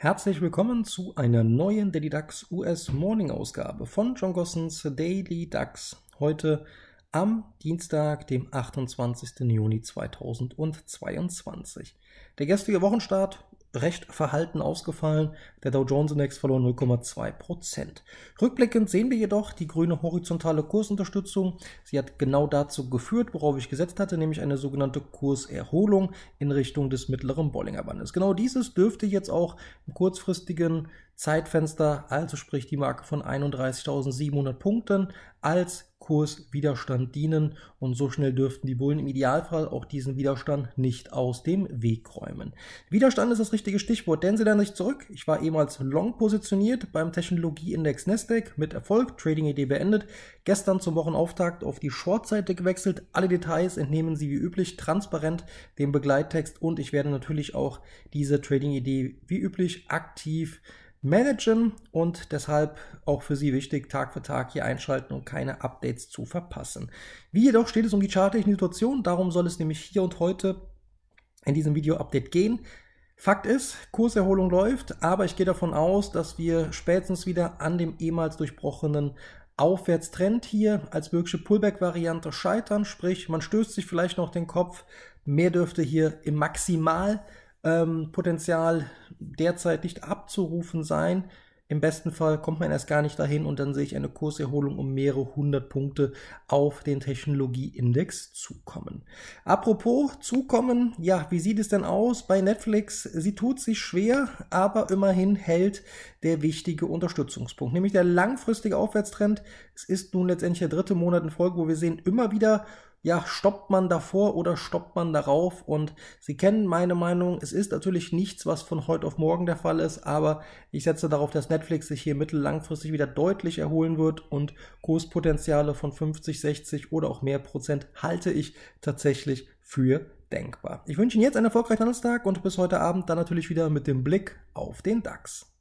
Herzlich willkommen zu einer neuen Daily Ducks US Morning Ausgabe von John Gossens Daily Ducks. Heute am Dienstag, dem 28. Juni 2022. Der gestrige Wochenstart recht verhalten ausgefallen. Der Dow Jones Index verlor 0,2%. Rückblickend sehen wir jedoch die grüne horizontale Kursunterstützung. Sie hat genau dazu geführt, worauf ich gesetzt hatte, nämlich eine sogenannte Kurserholung in Richtung des mittleren Bollinger Bandes. Genau dieses dürfte jetzt auch im kurzfristigen Zeitfenster, also sprich die Marke von 31.700 Punkten, als Kurs Widerstand dienen und so schnell dürften die Bullen im Idealfall auch diesen Widerstand nicht aus dem Weg räumen. Widerstand ist das richtige Stichwort, denn sie dann nicht zurück. Ich war ehemals long positioniert beim Technologieindex Nasdaq mit Erfolg, Trading-Idee beendet, gestern zum Wochenauftakt auf die Shortseite gewechselt. Alle Details entnehmen Sie wie üblich transparent dem Begleittext und ich werde natürlich auch diese Trading-Idee wie üblich aktiv managen und deshalb auch für Sie wichtig, Tag für Tag hier einschalten und keine Updates zu verpassen. Wie jedoch steht es um die charttechnischen Situation, darum soll es nämlich hier und heute in diesem Video-Update gehen. Fakt ist, Kurserholung läuft, aber ich gehe davon aus, dass wir spätestens wieder an dem ehemals durchbrochenen Aufwärtstrend hier als mögliche Pullback-Variante scheitern, sprich man stößt sich vielleicht noch den Kopf, mehr dürfte hier im Maximal ähm, Potenzial derzeit nicht abzurufen sein. Im besten Fall kommt man erst gar nicht dahin und dann sehe ich eine Kurserholung um mehrere hundert Punkte auf den Technologieindex zukommen. Apropos zukommen, ja, wie sieht es denn aus bei Netflix? Sie tut sich schwer, aber immerhin hält der wichtige Unterstützungspunkt, nämlich der langfristige Aufwärtstrend. Es ist nun letztendlich der dritte Monat in Folge, wo wir sehen immer wieder ja, stoppt man davor oder stoppt man darauf? Und Sie kennen meine Meinung, es ist natürlich nichts, was von heute auf morgen der Fall ist, aber ich setze darauf, dass Netflix sich hier mittellangfristig wieder deutlich erholen wird und Kurspotenziale von 50, 60 oder auch mehr Prozent halte ich tatsächlich für denkbar. Ich wünsche Ihnen jetzt einen erfolgreichen Handelstag und bis heute Abend dann natürlich wieder mit dem Blick auf den DAX.